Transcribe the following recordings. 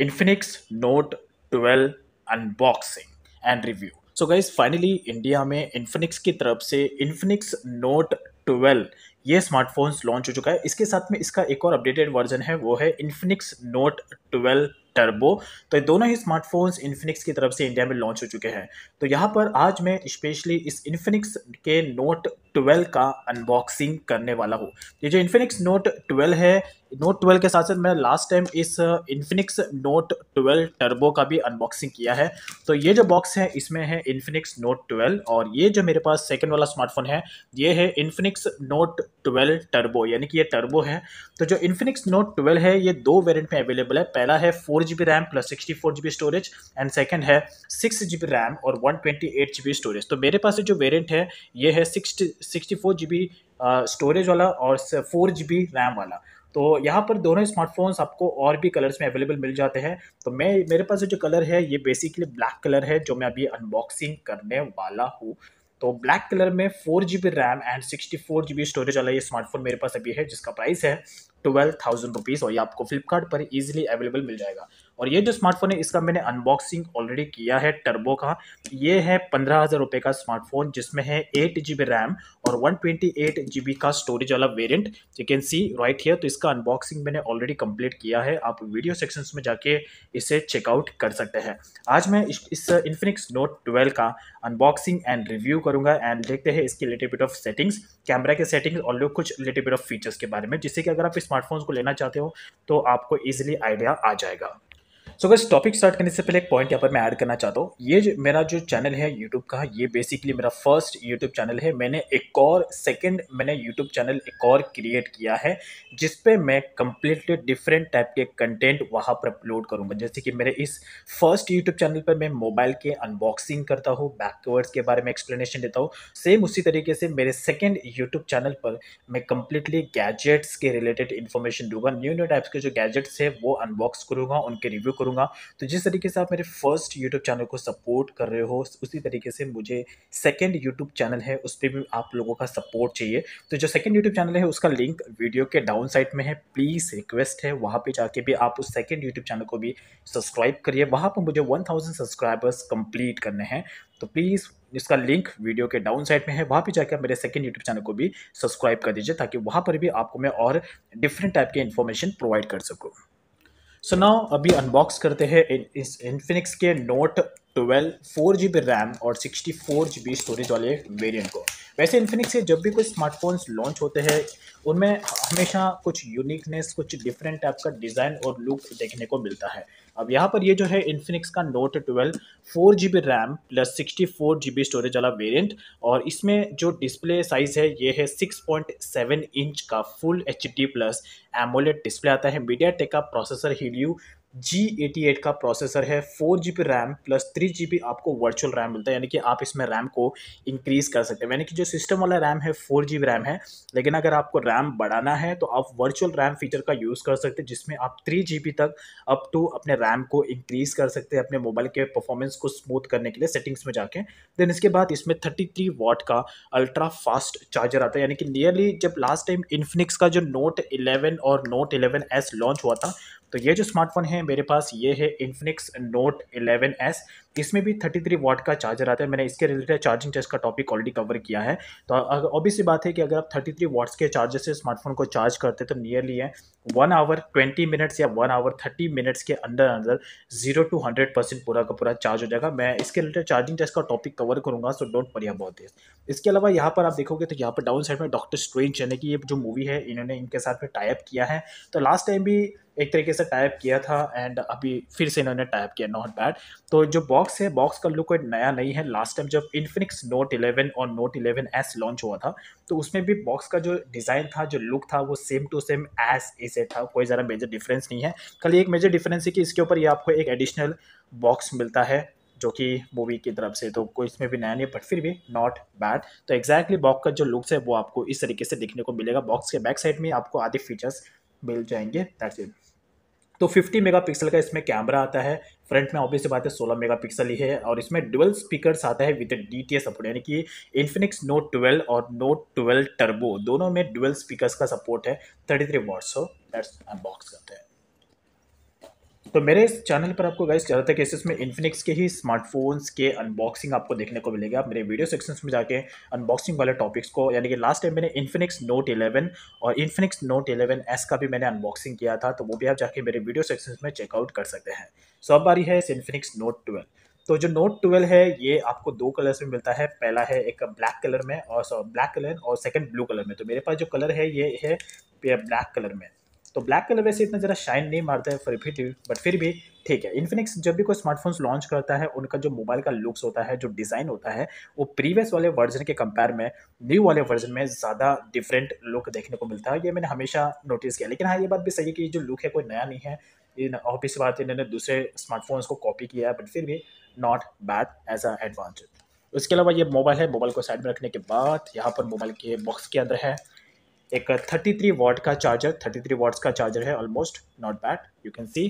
Infinix note 12 unboxing and review so guys finally India में Infinix की तरफ से इन्फिनिक्स नोट 12 ये स्मार्टफोन्स लॉन्च हो चुका है इसके साथ में इसका एक और अपडेटेड वर्जन है वो है इन्फिनिक्स नोट 12 टर्बो तो दोनों ही स्मार्टफोन्स इन्फिनिक्स की तरफ से इंडिया में लॉन्च हो चुके हैं तो यहाँ पर आज मैं स्पेशली इस इन्फिनिक्स के नोट 12 का अनबॉक्सिंग करने वाला हूँ ये जो इन्फिनिक्स नोट 12 है नोट 12 के साथ साथ मैंने लास्ट टाइम इस इन्फिनिक्स नोट 12 टर्बो का भी अनबॉक्सिंग किया है तो ये जो बॉक्स है इसमें है इन्फिनिक्स नोट 12 और ये जो मेरे पास सेकंड वाला स्मार्टफोन है ये है इन्फिनिक्स नोट 12 टर्बो यानी कि ये टर्बो है तो जो इन्फिनिक्स नोट 12 है ये दो वेरियंट में अवेलेबल है पहला है four RAM plus sixty storage and second है सिक्स रैम और वन स्टोरेज तो मेरे पास जो वेरियंट है ये है सिक्सटी सिक्सटी स्टोरेज वाला और फोर जी बी रैम वाला तो यहाँ पर दोनों स्मार्टफोन्स आपको और भी कलर्स में अवेलेबल मिल जाते हैं तो मैं मेरे पास जो कलर है ये बेसिकली ब्लैक कलर है जो मैं अभी अनबॉक्सिंग करने वाला हूँ तो ब्लैक कलर में four G B RAM and sixty four G B storage वाला ये स्मार्टफोन मेरे पास अभी है जिसका प्राइस है ट्वेल्व थाउजेंड रुपीज़ और ये आपको फ्लिपकार्ट पर ईजिली अवेलेबल मिल जाएगा और ये जो स्मार्टफोन है इसका मैंने अनबॉक्सिंग ऑलरेडी किया है टर्बो का ये है पंद्रह हज़ार रुपये का स्मार्टफोन जिसमें है एट जी बी रैम और 128 बी का स्टोरेज वाला variant you can see right here तो इसका अनबॉक्सिंग मैंने ऑलरेडी कंप्लीट किया है आप वीडियो सेक्शंस में जाके इसे चेकआउट कर सकते हैं आज मैं इस इन्फिनिक्स नोट ट्वेल्व का अनबॉक्सिंग एंड रिव्यू करूंगा एंड देखते हैं इसकी little bit of settings camera के सेटिंग्स और लोग कुछ लिटिल बिट ऑफ फीचर्स के बारे में जिससे कि अगर आप स्मार्टफोन्स को लेना चाहते हो तो आपको ईजिली आइडिया आ जाएगा सो अगर टॉपिक स्टार्ट करने से पहले एक पॉइंट यहाँ पर मैं ऐड करना चाहता हूँ ये जो मेरा जो चैनल है यूट्यूब का ये बेसिकली मेरा फर्स्ट यूट्यूब चैनल है मैंने एक और सेकेंड मैंने यूट्यूब चैनल एक और क्रिएट किया है जिसपे मैं कम्प्लीटली डिफरेंट टाइप के कंटेंट वहाँ पर अपलोड करूँगा जैसे कि मेरे इस फर्स्ट यूट्यूब चैनल पर मैं मोबाइल के अनबॉक्सिंग करता हूँ बैकवर्ड्स के बारे में एक्सप्लेनेशन देता हूँ सेम उसी तरीके से मेरे सेकेंड यूट्यूब चैनल पर मैं कंप्लीटली गैजेट्स के रिलेटेड इन्फॉर्मेशन दूंगा न्यू न्यू टाइप्स के जो गैजेट्स है वो अनबॉक्स करूँगा उनके रिव्यू करूँगा तो जिस तरीके से आप मेरे फर्स्ट यूट्यूब चैनल को सपोर्ट कर रहे हो उसी तरीके से मुझे सेकेंड यूट्यूब चैनल है उस पर भी आप लोगों का सपोर्ट चाहिए तो जो सेकेंड यूट्यूब चैनल है उसका लिंक वीडियो के डाउन साइड में है प्लीज़ रिक्वेस्ट है वहाँ पर जाके भी आप उस सेकेंड यूट्यूब चैनल को भी सब्सक्राइब करिए वहाँ पर मुझे वन सब्सक्राइबर्स कंप्लीट करने हैं तो प्लीज़ इसका लिंक वीडियो के डाउन साइड में है वहाँ पे जाकर आप मेरे सेकंड यूट्यूब चैनल को भी सब्सक्राइब कर दीजिए ताकि वहाँ पर भी आपको मैं और डिफरेंट टाइप के इन्फॉर्मेशन प्रोवाइड कर सकूँ सो so नाउ अभी अनबॉक्स करते हैं इस इन्फिनिक्स के note 12 four G B RAM और sixty four G B storage वाले वेरिएंट को वैसे इन्फिनिक्स के जब भी कोई स्मार्टफोन्स लॉन्च होते हैं उनमें हमेशा कुछ यूनिकनेस कुछ डिफरेंट टाइप का डिज़ाइन और लुक देखने को मिलता है अब यहाँ पर ये जो है इन्फिनिक्स का note twelve four G B RAM plus sixty four G B storage वाला वेरियंट और इसमें जो डिस्प्ले साइज़ है ये है सिक्स पॉइंट सेवन इंच का full H D plus AMOLED display आता है मीडिया टेक का प्रोसेसर ही जी एटी एट का प्रोसेसर है four G B RAM plus three G B आपको वर्चुअल रैम मिलता है यानी कि आप इसमें रैम को इंक्रीज़ कर सकते हैं यानी कि जो सिस्टम वाला रैम है फोर जी बी रैम है लेकिन अगर आपको रैम बढ़ाना है तो आप वर्चुअल रैम फीचर का यूज़ कर सकते हैं जिसमें आप थ्री जी बी तक अप टू अपने रैम को इंक्रीज़ कर सकते हैं अपने मोबाइल के परफॉर्मेंस को स्मूथ करने के लिए सेटिंग्स में जाके देन इसके बाद इसमें थर्टी थ्री वॉट का अल्ट्रा फास्ट चार्जर आता है यानी कि नियरली जब लास्ट टाइम इन्फिनिक्स का जो नोट इलेवन और नोट इलेवन एस लॉन्च हुआ था तो ये जो स्मार्टफोन है मेरे पास ये है इन्फिनिक्स नोट 11s इसमें भी 33 वाट का चार्जर आता है मैंने इसके रिलेटेड चार्जिंग टेस्ट का टॉपिक ऑलरेडी कवर किया है तो ऑब्वियसली बात है कि अगर आप 33 वाट्स के चार्जर से स्मार्टफोन को चार्ज करते तो नियरली है वन आवर ट्वेंटी मिनट्स या वन आवर थर्टी मिनट्स के अंदर अंदर जीरो टू हंड्रेड परसेंट पूरा का पूरा चार्ज हो जाएगा मैं इसके रिलेटेड चार्जिंग टेस्ट का टॉपिक कवर करूंगा so don't worry about this इसके अलावा यहाँ पर आप देखोगे तो यहाँ पर डाउन साइड में डॉक्टर स्ट्रेंज यानी कि ये जो मूवी है इन्होंने इनके साथ में टाइप किया है तो लास्ट टाइम भी एक तरीके से टाइप किया था एंड अभी फिर से इन्होंने टाइप किया नॉट बैड तो जो बॉक्स है बॉक्स का लुक कोई नया नहीं है लास्ट टाइम जब इन्फिनिक्स नोट 11 और नोट 11 एस लॉन्च हुआ था तो उसमें भी बॉक्स का जो डिज़ाइन था जो लुक था वो सेम टू सेम एस ए से था कोई ज़्यादा मेजर डिफरेंस नहीं है खाली एक मेजर डिफरेंस है कि इसके ऊपर ये आपको एक एडिशनल बॉक्स मिलता है जो कि मूवी की तरफ से तो कोई इसमें भी नया नहीं है बट फिर भी नॉट बैड तो एग्जैक्टली बॉक्स का जो लुक्स है वो आपको इस तरीके से देखने को मिलेगा बॉक्स के बैक साइड में आपको आधे फीचर्स मिल जाएंगे दैट्स इट तो 50 मेगापिक्सल का इसमें कैमरा आता है फ्रंट में ऑब्वियसली बात है 16 मेगापिक्सल ही है और इसमें डुअल स्पीकर्स आता है विद डी टी सपोर्ट यानी कि इन्फिनिक्स नोट 12 और नोट 12 टर्बो दोनों में डुअल स्पीकर्स का सपोर्ट है 33 थ्री वॉट्स हो दैट्स अनबॉक्स करते हैं तो मेरे इस चैनल पर आपको गाइस ज़्यादातर केसेस में इन्फिनिक्स के ही स्मार्टफोन्स के अनबॉक्सिंग आपको देखने को मिलेगा आप मेरे वीडियो सेक्शंस में जाके अनबॉक्सिंग वाले टॉपिक्स को यानी कि लास्ट टाइम मैंने इन्फिनिक्स नोट 11 और इन्फिनिक्स नोट एस का भी मैंने अनबॉक्सिंग किया था तो वो भी आप जाके मेरे वीडियो सेक्शन में चेकआउट कर सकते हैं सो अब बारी है इस इन्फिनिक्स नोट ट्वेल्व तो जो नोट ट्वेल्व है ये आपको दो कलर्स में मिलता है पहला है एक ब्लैक कलर में और ब्लैक कलर और सेकेंड ब्लू कलर में तो मेरे पास जो कलर है ये है ब्लैक कलर में तो ब्लैक कलर वैसे इतना ज़रा शाइन नहीं मारता है फिर भी बट फिर भी ठीक है इन्फिनिक्स जब भी कोई स्मार्टफोन्स लॉन्च करता है उनका जो मोबाइल का लुक्स होता है जो डिज़ाइन होता है वो प्रीवियस वाले वर्जन के कंपेयर में न्यू वाले वर्जन में ज़्यादा डिफरेंट लुक देखने को मिलता है ये मैंने हमेशा नोटिस किया लेकिन हाँ ये बात भी सही है कि जो लुक है कोई नया नहीं है इन ऑफिस बात इन्होंने दूसरे स्मार्टफोन्स को कॉपी किया है बट फिर भी not bad as a advance उसके अलावा ये मोबाइल है मोबाइल को साइड में रखने के बाद यहाँ पर मोबाइल के बॉक्स के अंदर है एक 33 वॉट का चार्जर 33 वॉट्स का चार्जर है almost not bad you can see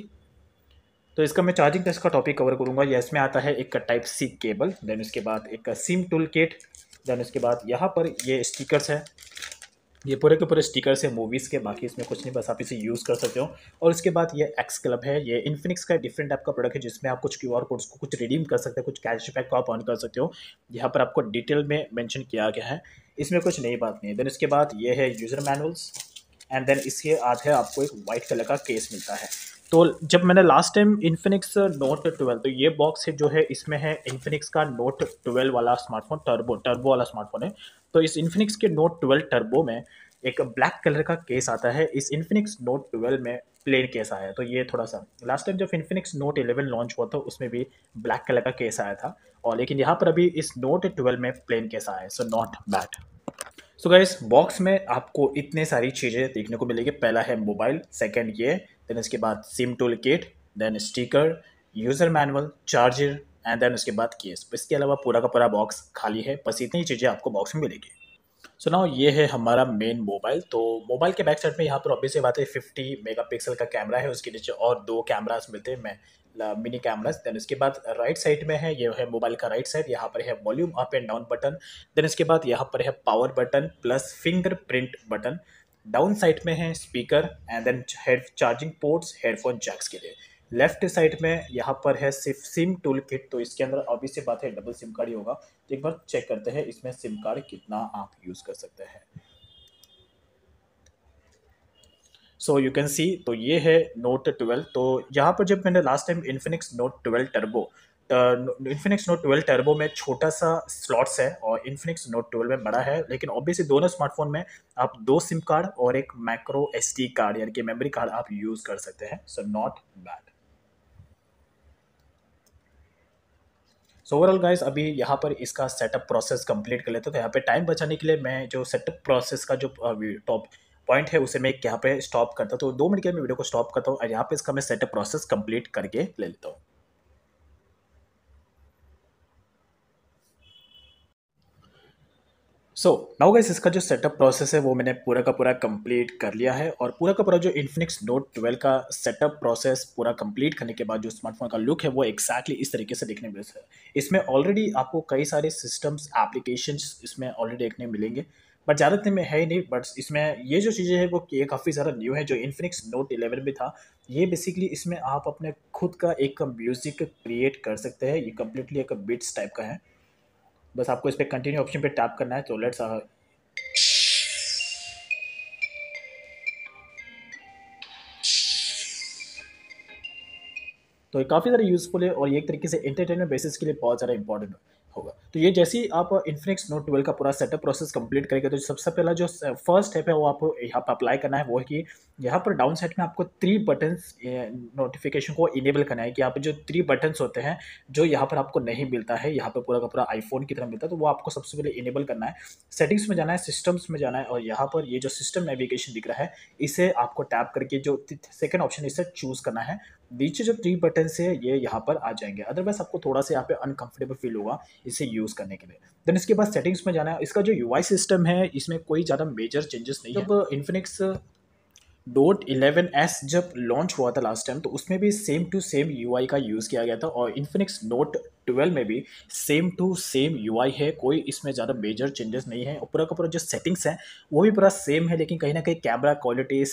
तो इसका मैं चार्जिंग टेस्ट का टॉपिक कवर करूँगा या इसमें आता है एक टाइप सी केबल देन उसके बाद एक सिम टूल किट देन उसके बाद यहाँ पर ये स्टिकर्स है ये पूरे के पूरे स्टिकर्स है मूवीज़ के बाकी इसमें कुछ नहीं बस आप इसे यूज़ कर सकते हो और उसके बाद ये एक्स क्लब है ये इन्फिनिक्स का डिफरेंट टाइप का प्रोडक्ट है जिसमें आप कुछ क्यू आर कोड्स को कुछ रिडीम कर सकते हैं कुछ कैशबैक को आप ऑन कर सकते हो यहाँ पर आपको डिटेल में मैंशन किया गया है इसमें कुछ नई बात नहीं है देन इसके बाद ये है यूज़र मैनुअल्स एंड देन इसके बाद है आपको एक वाइट कलर का केस मिलता है तो जब मैंने last time Infinix note twelve तो ये बॉक्स है जो है इसमें है इन्फिनिक्स का नोट ट्वेल्व वाला स्मार्टफोन टर्बो टर्बो वाला स्मार्टफोन है तो इस इन्फिनिक्स के नोट ट्वेल्व टर्बो में एक ब्लैक कलर का केस आता है इस इन्फिनिक्स नोट ट्वेल्व में प्लेन केस आया तो ये थोड़ा सा लास्ट टाइम जब इन्फिनिक्स नोट इलेवन लॉन्च हुआ था उसमें भी ब्लैक कलर का केस आया था और लेकिन यहाँ पर अभी इस नोट ट्वेल्व में प्लेन कैसा है so not bad so guys box में आपको इतने सारी चीज़ें देखने को मिलेगी पहला है मोबाइल सेकंड ये देन इसके बाद SIM tool kit then sticker user manual charger and then उसके बाद केस इसके अलावा पूरा का पूरा बॉक्स खाली है बस इतनी ही चीज़ें आपको बॉक्स में मिलेगी सो नाउ ये है हमारा मेन मोबाइल तो मोबाइल के बैक साइड में यहाँ पर ऑब्वियसली बात है फिफ्टी मेगापिक्सल का कैमरा है उसके नीचे और दो कैमरास मिलते हैं मैं मिनी कैमराज देन उसके बाद राइट साइड में है ये है मोबाइल का राइट साइड यहाँ पर है volume up and down button then उसके बाद यहाँ पर है power button plus fingerprint button down side में है speaker and then head charging ports headphone jacks के लिए लेफ्ट साइड में यहाँ पर है सिर्फ सिम टूल किट तो इसके अंदर ऑब्वियस से बात है डबल सिम कार्ड ही होगा तो एक बार चेक करते हैं इसमें सिम कार्ड कितना आप यूज़ कर सकते हैं सो यू कैन सी तो ये है नोट ट्वेल्व तो यहाँ पर जब मैंने last time Infinix note twelve turbo Infinix note twelve turbo में छोटा सा स्लॉट्स है और इन्फिनिक्स नोट ट्वेल्व में बड़ा है लेकिन ऑब्वियसली दोनों स्मार्टफोन में आप दो सिम कार्ड और एक मैक्रो एस कार्ड यानी कि मेमोरी कार्ड आप यूज़ कर सकते हैं so not bad so overall guys अभी यहाँ पर इसका सेटअप प्रोसेस कंप्लीट कर लेते तो यहाँ पे टाइम बचाने के लिए मैं जो सेटअप प्रोसेस का जो टॉप पॉइंट है उसे मैं यहाँ पे स्टॉप करता हूँ तो दो मिनट के मैं वीडियो को स्टॉप करता हूँ और यहाँ पे इसका मैं सेटअप प्रोसेस कंप्लीट करके ले लेता हूँ सो नाउ गाइस इसका जो सेटअप प्रोसेस है वो मैंने पूरा का पूरा कंप्लीट कर लिया है और पूरा का पूरा जो इन्फिनिक्स नोट ट्वेल्व का सेटअप प्रोसेस पूरा कंप्लीट करने के बाद जो स्मार्टफोन का लुक है वो एक्जैक्टली exactly इस तरीके से देखने मिलता है इसमें ऑलरेडी आपको कई सारे सिस्टम्स एप्लीकेशंस इसमें ऑलरेडी देखने मिलेंगे बट ज़्यादा में है ही नहीं बट इसमें ये जो चीज़ें हैं वो काफ़ी सारा न्यू है जो इन्फिनिक्स नोट इलेवन में था ये बेसिकली इसमें आप अपने खुद का एक म्यूज़िक क्रिएट कर सकते हैं ये कम्प्लीटली एक बिट्स टाइप का है बस आपको इस पर कंटिन्यू ऑप्शन पे टैप करना है तो लेट्स uh, तो काफ़ी ज़्यादा यूज़फुल है और एक तरीके से एंटरटेनमेंट बेसिस के लिए बहुत ज़्यादा इंपॉर्टेंट है होगा तो ये जैसे ही आप इन्फिनिक्स नोट ट्वेल्व का पूरा सेटअप प्रोसेस कंप्लीट करेंगे तो सबसे पहला जो फर्स्ट स्टेप है वो आपको यहाँ पर अप्लाई करना है वो है कि यहाँ पर डाउन साइड में आपको थ्री बटन्स नोटिफिकेशन को इनेबल करना है कि यहाँ पर जो थ्री बटन्स होते हैं जो यहाँ पर आपको नहीं मिलता है यहाँ पर पूरा का पूरा आईफोन की तरह मिलता है तो वो आपको सबसे पहले इनेबल करना है सेटिंग्स में जाना है सिस्टम्स में जाना है और यहाँ पर ये जो सिस्टम नेविगेशन दिख रहा है इसे आपको टैप करके जो सेकेंड ऑप्शन इसे चूज़ करना है बीच जो थ्री बटन से ये यहाँ पर आ जाएंगे अदरवाइज आपको थोड़ा सा यहाँ पे अनकंफर्टेबल फील होगा इसे यूज़ करने के लिए देन इसके बाद सेटिंग्स में जाना है इसका जो यू सिस्टम है इसमें कोई ज़्यादा मेजर चेंजेस नहीं जब इन्फिनिक्स डोट इलेवन एस जब लॉन्च हुआ था लास्ट टाइम तो उसमें भी सेम टू सेम यू का यूज़ किया गया था और इन्फिनिक्स नोट ट्वेल्व में भी सेम टू सेम यू है कोई इसमें ज़्यादा मेजर चेंजेस नहीं है और पूरा का पूरा जो सेटिंग्स हैं वो भी पूरा सेम है लेकिन कहीं ना कहीं कैमरा क्वालिटी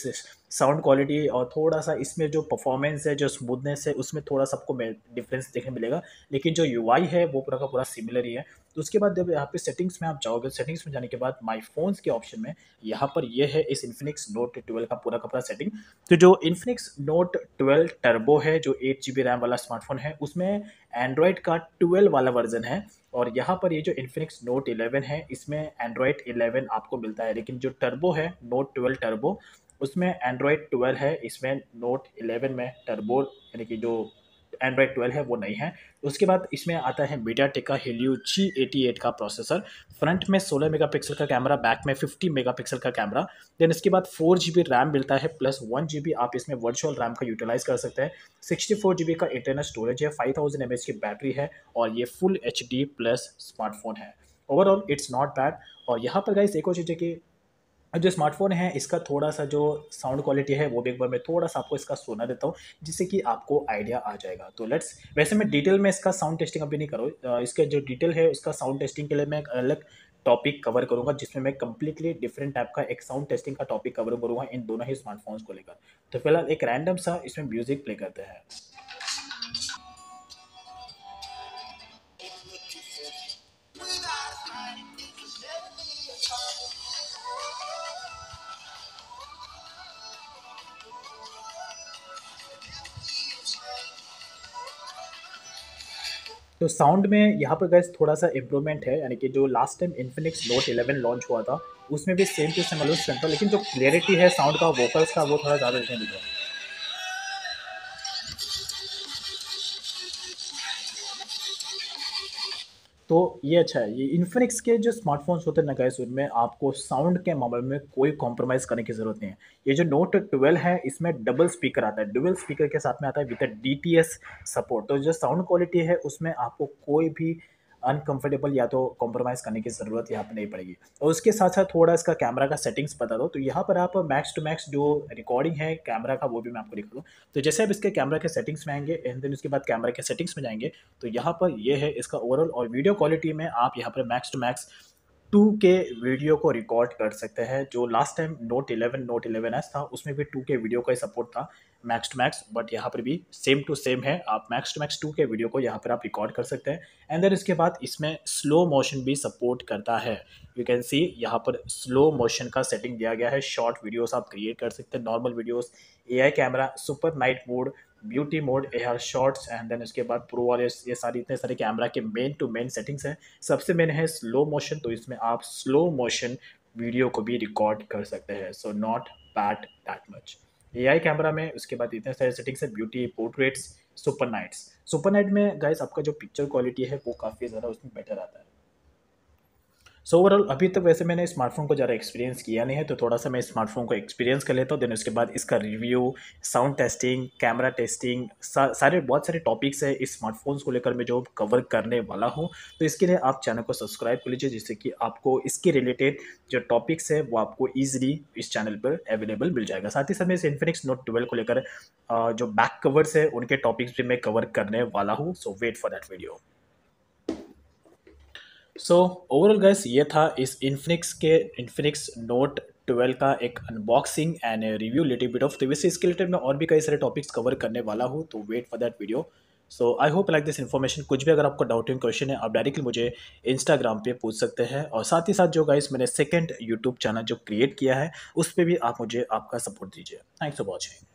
साउंड क्वालिटी और थोड़ा सा इसमें जो परफॉर्मेंस है जो स्मूथनेस है उसमें थोड़ा सा आपको डिफरेंस देखने मिलेगा लेकिन जो यू है वो पूरा का पूरा सिमिलर ही है तो उसके बाद जब यहाँ पे सेटिंग्स में आप जाओगे सेटिंग्स में जाने के बाद माई फोन्स के ऑप्शन में यहाँ पर ये है इस इन्फिनिक्स नोट ट्वेल्व का पूरा का पूरा सेटिंग तो जो इन्फिनिक्स नोट ट्वेल्व टर्बो है जो एट जी रैम वाला स्मार्टफोन है उसमें एंड्रॉयड का ट्वेल्व वाला वर्जन है और यहाँ पर ये जो इन्फिनिक्स नोट इलेवन है इसमें एंड्रॉयड इलेवन आपको मिलता है लेकिन जो टर्बो है नोट ट्वेल्व टर्बो उसमें एंड्रॉयड ट्वेल्व है इसमें नोट इलेवन में टर्बो यानी कि जो एंड्रॉयड ट्वेल्व है वो नहीं है उसके बाद इसमें आता है MediaTek Helio G eighty eight का प्रोसेसर फ्रंट में सोलह मेगा पिक्सल का कैमरा बैक में फिफ्टी मेगा पिक्सल का कैमरा देन इसके बाद फोर जी बी रैम मिलता है प्लस वन जी बी आप इसमें वर्चुअल रैम का यूटिलाइज कर सकते हैं सिक्सटी फोर जी बी का इंटरनल स्टोरेज है फाइव थाउजेंड एम एच की बैटरी है और ये full H D plus smartphone है ओवरऑल इट्स नॉट बैड और यहाँ पर गाइस एक और चीज़ है कि जो स्मार्टफोन है इसका थोड़ा सा जो साउंड क्वालिटी है वो भी एक बार मैं थोड़ा सा आपको इसका सुना देता हूँ जिससे कि आपको आइडिया आ जाएगा तो लेट्स वैसे मैं डिटेल में इसका साउंड टेस्टिंग अभी नहीं करूँ इसका जो डिटेल है उसका साउंड टेस्टिंग के लिए मैं एक अलग टॉपिक कवर करूंगा जिसमें मैं कम्प्लीटली डिफरेंट टाइप का एक साउंड टेस्टिंग का टॉपिक कवर करूंगा इन दोनों ही स्मार्टफोन्स को लेकर तो फिलहाल एक रैंडम सा इसमें म्यूज़िक प्ले करते हैं तो साउंड में यहाँ पर गैस थोड़ा सा इम्प्रूवमेंट है यानी कि जो last time Infinix note 11 launch हुआ था उसमें भी सेम टू सेम अलोस था लेकिन जो क्लियरिटी है साउंड का वोकल्स का वो थोड़ा ज़्यादा देखने मिल है तो ये अच्छा है ये इन्फिनिक्स के जो स्मार्टफोन्स होते हैं ना उनमें आपको साउंड के मामले में कोई कॉम्प्रोमाइज़ करने की ज़रूरत नहीं है ये जो नोट ट्वेल्व है इसमें डबल स्पीकर आता है डबल स्पीकर के साथ में आता है with D T S support तो जो साउंड क्वालिटी है उसमें आपको कोई भी अनकंफर्टेबल या तो कॉम्प्रोमाइज़ करने की ज़रूरत यहाँ पर नहीं पड़ेगी और उसके साथ साथ थोड़ा इसका कैमरा का सेटिंग्स बता दो तो यहाँ पर आप मैक्स टू मैक्स जो रिकॉर्डिंग है कैमरा का वो भी मैं आपको दिखा दूँ तो जैसे आप इसके कैमरा के सेटिंग्स में आएंगे एंड देन उसके बाद कैमरा के सेटिंग्स में जाएंगे तो यहाँ पर ये यह है इसका ओवरऑल और वीडियो क्वालिटी में आप यहाँ पर max to max two K video को रिकॉर्ड कर सकते हैं जो last time note eleven note eleven S था उसमें भी टू के वीडियो का ही सपोर्ट था मैक्स टू मैक्स बट यहाँ पर भी सेम टू सेम है आप max to max two K video को यहाँ पर आप रिकॉर्ड कर सकते हैं एंड देन इसके बाद इसमें स्लो मोशन भी सपोर्ट करता है यू कैन सी यहाँ पर स्लो मोशन का सेटिंग दिया गया है शॉर्ट वीडियोस आप क्रिएट कर सकते हैं normal videos AI camera super night mode beauty mode A R shorts and then उसके बाद प्रो वाले ये सारी इतने सारे कैमरा के मेन टू मेन सेटिंग्स हैं सबसे मेन है स्लो मोशन तो इसमें आप स्लो मोशन वीडियो को भी रिकॉर्ड कर सकते हैं so not bad that much A I camera में उसके बाद इतने सारे सेटिंग्स हैं beauty portraits super nights super night में गाइस आपका जो पिक्चर क्वालिटी है वो काफ़ी ज़्यादा उसमें बेटर आता है सो ओवरऑल अभी तक वैसे मैंने स्मार्टफोन को ज़्यादा एक्सपीरियंस किया नहीं है तो थोड़ा सा मैं स्मार्टफोन को एक्सपीरियंस कर लेता हूँ देन उसके बाद इसका review sound testing camera testing सा, सारे बहुत सारे टॉपिक्स हैं इस स्मार्टफोन्स को लेकर मैं जो कवर करने वाला हूँ तो इसके लिए आप चैनल को सब्सक्राइब कर लीजिए जिससे कि आपको इसके रिलेटेड जो टॉपिक्स है वो आपको ईजिली इस चैनल पर अवेलेबल मिल जाएगा साथ ही साथ मैं इस इन्फिनिक्स नोट ट्वेल्व को लेकर जो बैक कवर्स है उनके टॉपिक्स भी मैं कवर करने वाला हूँ so wait for that video so overall guys ये था इस इन्फिनिक्स के इन्फिनिक्स नोट 12 का एक unboxing and review related bit of तो वैसे इसके रिलेटेड मैं और भी कई सारे टॉपिक्स कवर करने वाला हूँ तो wait for that video so I hope like this information कुछ भी अगर आपको डाउटिंग क्वेश्चन है आप डायरेक्टली मुझे इंस्टाग्राम पे पूछ सकते हैं और साथ ही साथ जो गाइस मैंने सेकेंड यूट्यूब चैनल जो क्रिएट किया है उस पर भी आप मुझे आपका सपोर्ट दीजिए थैंक्स फॉर वॉचिंग